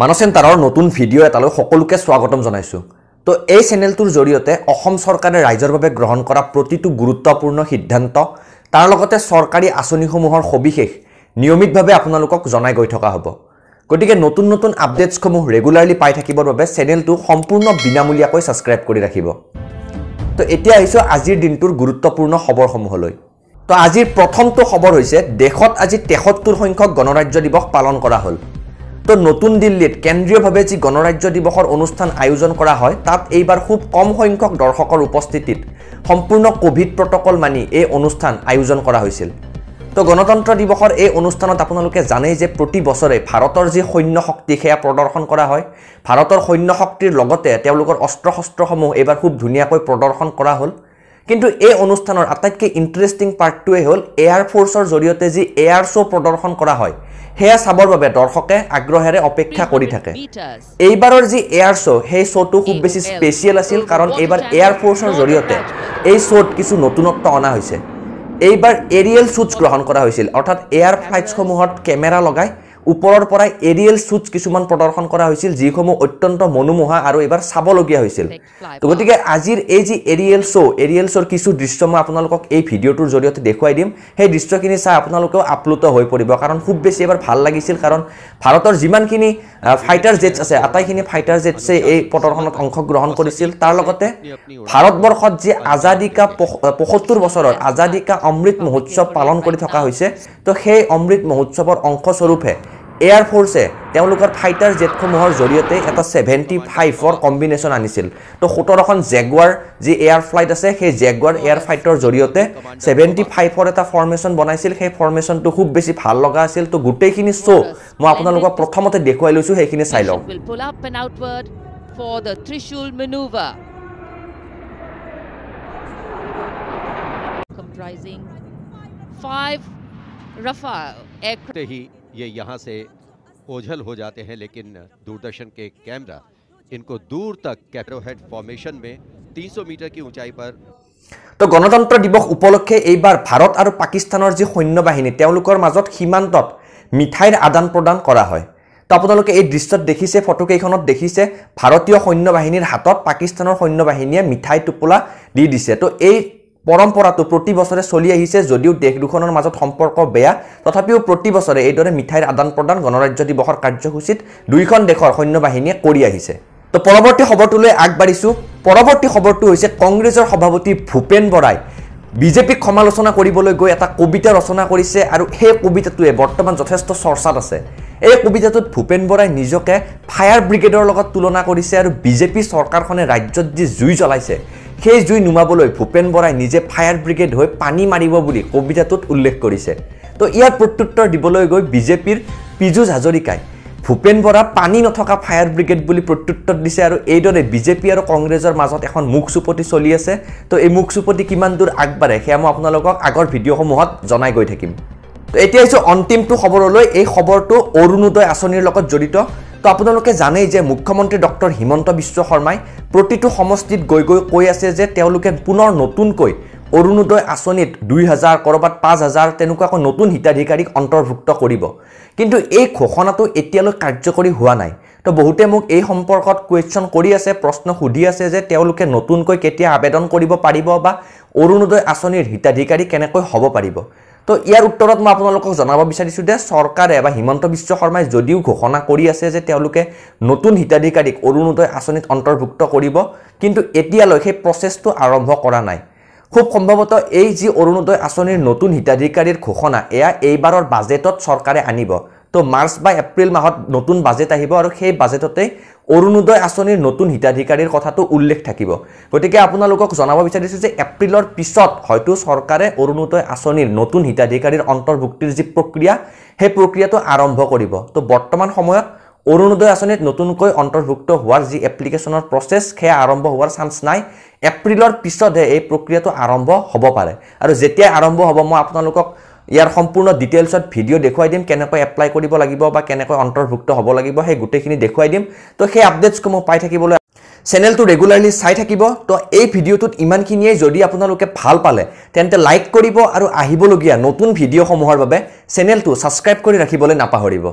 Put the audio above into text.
মানচেণ্টাৰৰ নতুন ভিডিঅ' এটালৈ সকলোকে স্বাগতম জনাইছোঁ তো এই চেনেলটোৰ জৰিয়তে অসম চৰকাৰে ৰাইজৰ বাবে গ্ৰহণ কৰা প্ৰতিটো গুৰুত্বপূৰ্ণ সিদ্ধান্ত তাৰ লগতে চৰকাৰী আঁচনিসমূহৰ সবিশেষ নিয়মিতভাৱে আপোনালোকক জনাই গৈ থকা হ'ব গতিকে নতুন নতুন আপডেটছসমূহ ৰেগুলাৰলি পাই থাকিবৰ বাবে চেনেলটো সম্পূৰ্ণ বিনামূলীয়াকৈ ছাবস্ক্ৰাইব কৰি ৰাখিব তো এতিয়া আহিছোঁ আজিৰ দিনটোৰ গুৰুত্বপূৰ্ণ খবৰসমূহলৈ তো আজিৰ প্ৰথমটো খবৰ হৈছে দেশত আজি তেসত্তৰ সংখ্যক গণৰাজ্য দিৱস পালন কৰা হ'ল তো নতুন দিল্লীত কেন্দ্ৰীয়ভাৱে যি গণৰাজ্য দিৱসৰ অনুষ্ঠান আয়োজন কৰা হয় তাত এইবাৰ খুব কম সংখ্যক দৰ্শকৰ উপস্থিতিত সম্পূৰ্ণ কোভিড প্ৰটকল মানি এই অনুষ্ঠান আয়োজন কৰা হৈছিল তো গণতন্ত্ৰ দিৱসৰ এই অনুষ্ঠানত আপোনালোকে জানেই যে প্ৰতি বছৰে ভাৰতৰ যি সৈন্য শক্তি সেয়া প্ৰদৰ্শন কৰা হয় ভাৰতৰ সৈন্য শক্তিৰ লগতে তেওঁলোকৰ অস্ত্ৰ শস্ত্ৰসমূহ এইবাৰ খুব ধুনীয়াকৈ প্ৰদৰ্শন কৰা হ'ল কিন্তু এই অনুষ্ঠানৰ আটাইতকৈ ইণ্টাৰেষ্টিং পাৰ্টটোৱেই হ'ল এয়াৰ ফ'ৰ্চৰ জৰিয়তে যি এয়াৰ শ্ব' প্ৰদৰ্শন কৰা হয় সেয়া চাবৰ বাবে দৰ্শকে আগ্ৰহেৰে অপেক্ষা কৰি থাকে এইবাৰৰ যি এয়াৰ শ্ব' সেই শ্ব'টো খুব বেছি স্পেচিয়েল আছিল কাৰণ এইবাৰ এয়াৰ ফ'ৰ্চৰ জৰিয়তে এই শ্ব'ত কিছু নতুনত্ব অনা হৈছে এইবাৰ এৰিয়েল শ্বুটছ গ্ৰহণ কৰা হৈছিল অৰ্থাৎ এয়াৰ ফ্লাইটছসমূহত কেমেৰা লগাই ওপৰৰ পৰাই এৰিয়েল শ্বুটছ কিছুমান প্ৰদৰ্শন কৰা হৈছিল যিসমূহ অত্যন্ত মনোমোহা আৰু এইবাৰ চাবলগীয়া হৈছিল তো গতিকে আজিৰ এই যি এৰিয়েল শ্ব' এৰিয়েল শ্ব'ৰ কিছু দৃশ্য মই আপোনালোকক এই ভিডিঅ'টোৰ জৰিয়তে দেখুৱাই দিম সেই দৃশ্যখিনি চাই আপোনালোকেও আপ্লুত হৈ পৰিব কাৰণ খুব বেছি এবাৰ ভাল লাগিছিল কাৰণ ভাৰতৰ যিমানখিনি ফাইটাৰ জেটছ আছে আটাইখিনি ফাইটাৰ জেটছে এই প্ৰদৰ্শনত অংশগ্ৰহণ কৰিছিল তাৰ লগতে ভাৰতবৰ্ষত যি আজাদী কা পঁয়সত্তৰ বছৰৰ আজাদী কা অমৃত মহোৎসৱ পালন কৰি থকা হৈছে তো সেই অমৃত মহোৎসৱৰ অংশস্বৰূপে এয়াৰ ফৰ্চে তেওঁলোকৰ ফাইটাৰ জেটসমূহৰ জৰিয়তে এটা ছেভেণ্টি ফাইভৰ কম্বিনেশ্যন আনিছিল তো সোতৰখন জেগুৱাৰ যি এয়াৰ ফ্লাইট আছে সেই জেগুৱাৰ এয়াৰ ফ্লাইটৰ জৰিয়তে ছেভেণ্টি ফাইভৰ এটা ফৰ্মেশ্যন বনাইছিল সেই ফৰ্মেশ্যনটো খুব বেছি ভাল লগা আছিল তো গোটেইখিনি শ্ব' মই আপোনালোকক প্ৰথমতে দেখুৱাই লৈছোঁ সেইখিনি চাই লওক ये यहाँ से ओझल हो जाते हैं लेकिन दूरदर्शन के कैमरा इनको दूर तक कैप्रोहेड फॉर्मेशन में 300 मीटर की ऊंचाई पर তো গণতন্ত্ৰ দিৱস উপলক্ষে এইবাৰ ভাৰত আৰু পাকিস্তানৰ যি সৈন্য বাহিনী তেওঁলোকৰ মাজত সীমান্তত মিঠাইৰ আদান প্ৰদান কৰা হয় তো আপোনালোকে এই দৃশ্যত দেখিছে ফটোকেইখনত দেখিছে ভাৰতীয় সৈন্য বাহিনীৰ হাতত পাকিস্তানৰ সৈন্য বাহিনীয়ে মিঠাই টোপোলা দি দিছে তো এই পৰম্পৰাটো প্ৰতি বছৰে চলি আহিছে যদিও দেশ দুখনৰ মাজত সম্পৰ্ক বেয়া তথাপিও প্ৰতি বছৰে এইদৰে মিঠাইৰ আদান প্ৰদান গণৰাজ্য দিৱসৰ কাৰ্যসূচীত দুয়োখন দেশৰ সৈন্য বাহিনীয়ে কৰি আহিছে তো পৰৱৰ্তী খবৰটোলৈ আগবাঢ়িছোঁ পৰৱৰ্তী খবৰটো হৈছে কংগ্ৰেছৰ সভাপতি ভূপেন বৰাই বিজেপিক সমালোচনা কৰিবলৈ গৈ এটা কবিতা ৰচনা কৰিছে আৰু সেই কবিতাটোৱে বৰ্তমান যথেষ্ট চৰ্চাত আছে এই কবিতাটোত ভূপেন বৰাই নিজকে ফায়াৰ ব্ৰিগেডৰ লগত তুলনা কৰিছে আৰু বিজেপি চৰকাৰখনে ৰাজ্যত যি জুই জ্বলাইছে সেই জুই নুমাবলৈ ভূপেন বৰাই নিজে ফায়াৰ ব্ৰিগেড হৈ পানী মাৰিব বুলি কবিতাটোত উল্লেখ কৰিছে তো ইয়াৰ প্ৰত্যুত্তৰ দিবলৈ গৈ বিজেপিৰ পীযুষ হাজৰিকাই ভূপেন বৰা পানী নথকা ফায়াৰ ব্ৰিগেড বুলি প্ৰত্যুত্তৰ দিছে আৰু এইদৰে বিজেপি আৰু কংগ্ৰেছৰ মাজত এখন মুখ চুপতি চলি আছে তো এই মুখ চুপতি কিমান দূৰ আগবাঢ়ে সেয়া মই আপোনালোকক আগৰ ভিডিঅ'সমূহত জনাই গৈ থাকিম তো এতিয়া আহিছোঁ অন্তিমটো খবৰলৈ এই খবৰটো অৰুণোদয় আঁচনিৰ লগত জড়িত তো আপোনালোকে জানেই যে মুখ্যমন্ত্ৰী ডক্টৰ হিমন্ত বিশ্ব শৰ্মাই প্ৰতিটো সমষ্টিত গৈ গৈ কৈ আছে যে তেওঁলোকে পুনৰ নতুনকৈ অৰুণোদয় আঁচনিত দুই হাজাৰ ক'ৰবাত পাঁচ হাজাৰ তেনেকুৱাকৈ নতুন হিতাধিকাৰীক অন্তৰ্ভুক্ত কৰিব কিন্তু এই ঘোষণাটো এতিয়ালৈ কাৰ্যকৰী হোৱা নাই তো বহুতে মোক এই সম্পৰ্কত কুৱেশ্যন কৰি আছে প্ৰশ্ন সুধি আছে যে তেওঁলোকে নতুনকৈ কেতিয়া আবেদন কৰিব পাৰিব বা অৰুণোদয় আঁচনিৰ হিতাধিকাৰী কেনেকৈ হ'ব পাৰিব তো ইয়াৰ উত্তৰত মই আপোনালোকক জনাব বিচাৰিছোঁ যে চৰকাৰে বা হিমন্ত বিশ্ব শৰ্মাই যদিও ঘোষণা কৰি আছে যে তেওঁলোকে নতুন হিতাধিকাৰীক অৰুণোদয় আঁচনিত অন্তৰ্ভুক্ত কৰিব কিন্তু এতিয়ালৈ সেই প্ৰচেছটো আৰম্ভ কৰা নাই খুব সম্ভৱতঃ এই যি অৰুণোদয় আঁচনিৰ নতুন হিতাধিকাৰীৰ ঘোষণা এয়া এইবাৰৰ বাজেটত চৰকাৰে আনিব তো মাৰ্চ বা এপ্ৰিল মাহত নতুন বাজেট আহিব আৰু সেই বাজেটতেই অৰুণোদয় আঁচনিৰ নতুন হিতাধিকাৰীৰ কথাটো উল্লেখ থাকিব গতিকে আপোনালোকক জনাব বিচাৰিছোঁ যে এপ্ৰিলৰ পিছত হয়তো চৰকাৰে অৰুণোদয় আঁচনিৰ নতুন হিতাধিকাৰীৰ অন্তৰ্ভুক্তিৰ যি প্ৰক্ৰিয়া সেই প্ৰক্ৰিয়াটো আৰম্ভ কৰিব তো বৰ্তমান সময়ত অৰুণোদয় আঁচনিত নতুনকৈ অন্তৰ্ভুক্ত হোৱাৰ যি এপ্লিকেশ্যনৰ প্ৰচেছ সেয়া আৰম্ভ হোৱাৰ চান্স নাই এপ্ৰিলৰ পিছতহে এই প্ৰক্ৰিয়াটো আৰম্ভ হ'ব পাৰে আৰু যেতিয়াই আৰম্ভ হ'ব মই আপোনালোকক ইয়াৰ সম্পূৰ্ণ ডিটেইলছত ভিডিঅ' দেখুৱাই দিম কেনেকৈ এপ্লাই কৰিব লাগিব বা কেনেকৈ অন্তৰ্ভুক্ত হ'ব লাগিব সেই গোটেইখিনি দেখুৱাই দিম তো সেই আপডেটছসমূহ পাই থাকিবলৈ চেনেলটো ৰেগুলাৰলি চাই থাকিব তো এই ভিডিঅ'টোত ইমানখিনিয়ে যদি আপোনালোকে ভাল পালে তেন্তে লাইক কৰিব আৰু আহিবলগীয়া নতুন ভিডিঅ'সমূহৰ বাবে চেনেলটো ছাবস্ক্ৰাইব কৰি ৰাখিবলৈ নাপাহৰিব